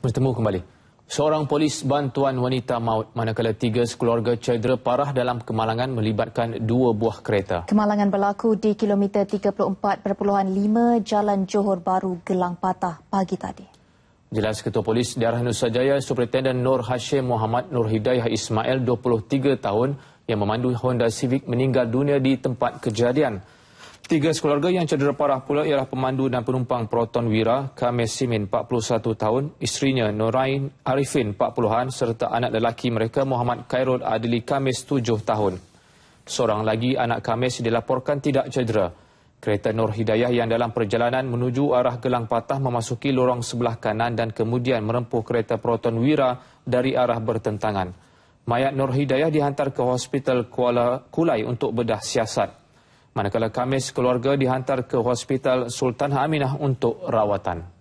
bertemu kembali. Seorang polis bantuan wanita maut manakala tiga sekeluarga cedera parah dalam kemalangan melibatkan dua buah kereta. Kemalangan berlaku di kilometer 34.5 Jalan Johor Baru Gelang Patah pagi tadi. Jelas Ketua Polis Daerah Nusa Jaya, Superintendent Nur Hashim Muhammad Nur Hidayah Ismail, 23 tahun, yang memandu Honda Civic meninggal dunia di tempat kejadian. Tiga keluarga yang cedera parah pula ialah pemandu dan penumpang Proton Wira, Kamis Simin, 41 tahun, isterinya Norain Arifin, 40-an, serta anak lelaki mereka Muhammad Khairul Adli Kamis, 7 tahun. Seorang lagi anak Kamis dilaporkan tidak cedera. Kereta Nur Hidayah yang dalam perjalanan menuju arah gelang patah memasuki lorong sebelah kanan dan kemudian merempuh kereta Proton Wira dari arah bertentangan. Mayat Nur Hidayah dihantar ke Hospital Kuala Kulai untuk bedah siasat. Manakala Kamis keluarga dihantar ke Hospital Sultan Aminah untuk rawatan.